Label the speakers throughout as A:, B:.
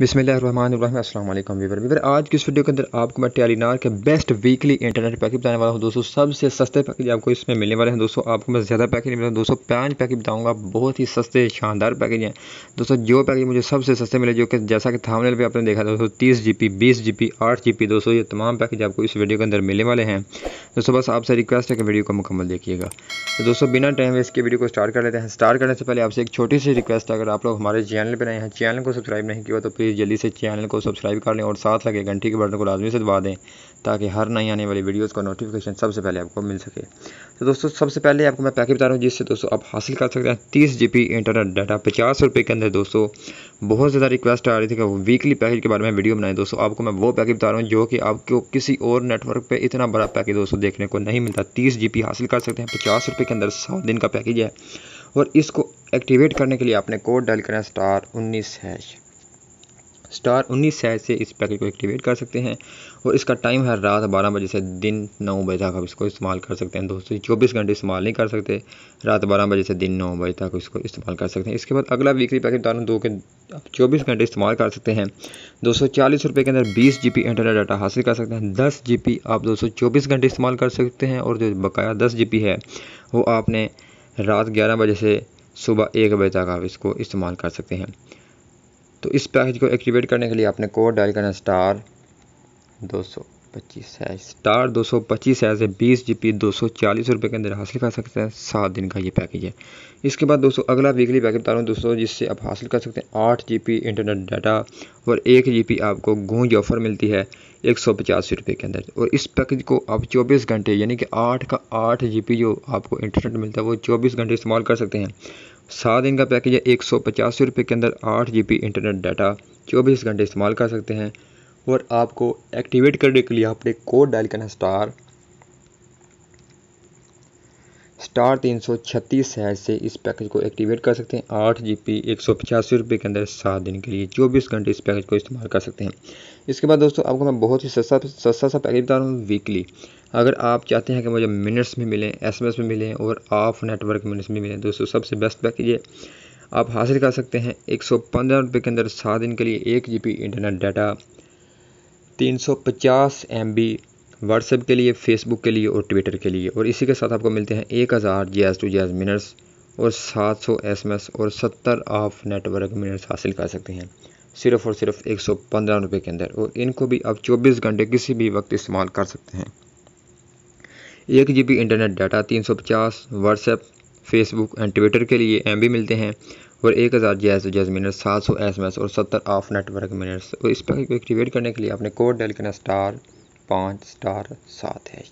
A: बिसमिल्लाम Weaver Weaver आज की इस वीडियो के अंदर आपको मैं टेलीनार के बेस्ट वीकली इंटरनेट पैकेज बताने वाला हूँ दोस्तों सबसे सस्ते पैकेज आपको इसमें मिलने वाले हैं दोस्तों आपको मैं ज़्यादा पैकेज नहीं बताऊँ दोस्तों पाँच पैकेज बताऊँगा बहुत ही सस्ते शानदार पैकेज हैं दोस्तों जो पैकेज मुझे सबसे सस्ते मिले जो कि जैसा कि थामने पर आपने देखा दोस्तों तीस जी पी बीस जी पी आठ जी पी दोस्तों ये तमाम पैकेज आपको इस वीडियो के अंदर मिलने वाले हैं दोस्तों बस आपसे रिक्वेस्ट है कि वीडियो को मुकम्मल देखिएगा तो दोस्तों बिना टाइम वेस्ट के वीडियो को स्टार्ट कर लेते हैं स्टार्ट करने से पहले आपसे एक छोटी सी रिक्वेस्ट है अगर आप लोग हमारे चैनल पर नए हैं चैनल को सब्सक्राइब नहीं किया तो प्लीज़ प्लीज़ जल्दी से चैनल को सब्सक्राइब कर लें और साथ लगे घंटी के बटन को लाजमी से दबा दें ताकि हर नई आने वाली वीडियोज़ का नोटिफिकेशन सबसे पहले आपको मिल सके तो दोस्तों सबसे पहले आपको मैं पैकेज बता रहा हूँ जिससे दोस्तों आप हासिल कर सकते हैं तीस जी इंटरनेट डाटा पचास रुपये के अंदर दोस्तों बहुत ज़्यादा रिक्वेस्ट आ रही थी कि वीकली पैकेज के बारे में वीडियो बनाए दोस्तों आपको मैं वो पैकेज बता रहा हूँ जो कि आपको किसी और नेटवर्क पर इतना बड़ा पैकेज दोस्तों देखने को नहीं मिलता तीस जी हासिल कर सकते हैं पचास रुपये के अंदर सात दिन का पैकेज है और इसको एक्टिवेट करने के लिए आपने कोड डायल करना स्टार उन्नीस हैश स्टार उन्नीस सैज से इस पैकेट को एक्टिवेट कर सकते हैं और इसका टाइम है रात बारह बजे से दिन नौ बजे तक आप इसको इस्तेमाल कर सकते हैं दोस्तों चौबीस घंटे इस्तेमाल नहीं कर सकते रात बारह बजे से दिन नौ बजे तक इसको इस्तेमाल कर सकते हैं इसके बाद अगला वीकली पैकेट दानों दो के आप चौबीस घंटे इस्तेमाल कर सकते हैं दो सौ चालीस रुपये के अंदर बीस जी पी इंटरनेट डाटा हासिल कर सकते हैं दस जी पी आप दो सौ चौबीस घंटे इस्तेमाल कर सकते हैं और जो बकाया दस जी पी है वो आपने रात ग्यारह बजे से सुबह एक बजे तक आप इसको इस्तेमाल कर सकते हैं तो इस पैकेज को एक्टिवेट करने के लिए आपने कोड डायल करना स्टार दो सौ पच्चीस है स्टार दो सौ पच्चीस है बीस जी पी दो सौ चालीस रुपये के अंदर हासिल कर सकते हैं सात दिन का ये पैकेज है इसके बाद दोस्तों अगला वीकली पैकेज बता रहा हूँ दोस्तों जिससे आप हासिल कर सकते हैं आठ जी पी इंटरनेट डाटा और एक जी पी आपको गूंज ऑफर मिलती है एक सौ पचासी रुपये के अंदर और इस पैकेज को आप चौबीस घंटे यानी कि आठ का आठ जी पी जो आपको इंटरनेट मिलता है वो चौबीस घंटे इस्तेमाल कर सकते हैं सात दिन का पैकेज है एक सौ पचासी रुपये के अंदर आठ जी बी इंटरनेट डाटा चौबीस घंटे इस्तेमाल कर सकते हैं और आपको एक्टिवेट करने के लिए आपने कोड डायल करना स्टार स्टार तीन सौ छत्तीस है से इस पैकेज को एक्टिवेट कर सकते हैं आठ जी पी एक सौ पचासी रुपये के अंदर सात दिन के लिए चौबीस घंटे इस पैकेज को इस्तेमाल कर सकते हैं इसके बाद दोस्तों आपको मैं बहुत ही सस्ता सस्ता सा पैकेज बता रहा हूँ वीकली अगर आप चाहते हैं कि मुझे मिनट्स में मिलें एस एम एस में मिलें और ऑफ नेटवर्क मिनट्स में मिलें दोस्तों सबसे बेस्ट पैकेज है आप हासिल कर सकते हैं एक सौ पंद्रह रुपये के अंदर सात दिन के लिए एक जी पी इंटरनेट डाटा तीन सौ पचास एम बी व्हाट्सएप के लिए फेसबुक के लिए और ट्विटर के लिए और इसी के साथ आपको मिलते हैं एक हज़ार G S two G S minutes और सात सौ एस एम एस और सत्तर ऑफ नेटवर्क मिनट्स हासिल कर सकते हैं सिर्फ़ और सिर्फ एक सौ पंद्रह रुपये के अंदर और इनको भी आप चौबीस घंटे किसी भी वक्त इस्तेमाल कर सकते हैं एक जी बी इंटरनेट डाटा तीन सौ पचास व्हाट्सएप फेसबुक एंड ट्विटर के लिए एम बी मिलते हैं और एक हज़ार G S G S minute सात सौ एस एम एस और सत्तर ऑफ नेटवर्क मिनट्स और इस पर एक्टिवेट करने के लिए आपने कोड डायल करना स्टार पाँच स्टार सात हैश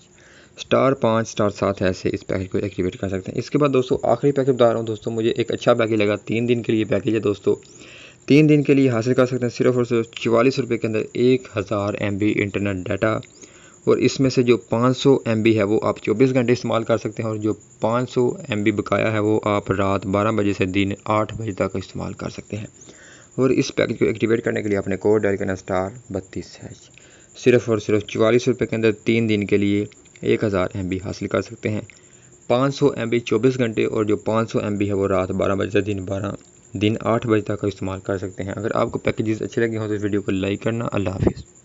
A: स्टार पाँच स्टार सात है इस पैकेज को एक्टिवेट कर सकते हैं इसके बाद दोस्तों आखिरी पैकेज बता रहा हूँ दोस्तों मुझे एक अच्छा पैकेज लगा तीन दिन के लिए पैकेज है दोस्तों तीन दिन के लिए हासिल कर सकते हैं सिर्फ और सिर्फ चवालीस रुपये के अंदर एक हज़ार एम इंटरनेट डाटा और इसमें से जो पाँच सौ है वो आप चौबीस घंटे इस्तेमाल कर सकते हैं और जो पाँच सौ बकाया है वो आप रात बारह बजे से दिन आठ बजे तक इस्तेमाल कर सकते हैं और इस पैकेज को एक्टिवेट करने के लिए अपने कोड डायल करना स्टार बत्तीस हैच सिर्फ़ और सिर्फ चवालीस रुपये के अंदर तीन दिन के लिए एक हज़ार एम बी हासिल कर सकते हैं पाँच सौ एम बी चौबीस घंटे और जो पाँच सौ एम बी है वो रात बारह बजे से दिन बारह दिन आठ बजे तक का इस्तेमाल कर सकते हैं अगर आपको पैकेजेस अच्छे लगे हों तो वीडियो को लाइक करना अल्लाह हाफिज़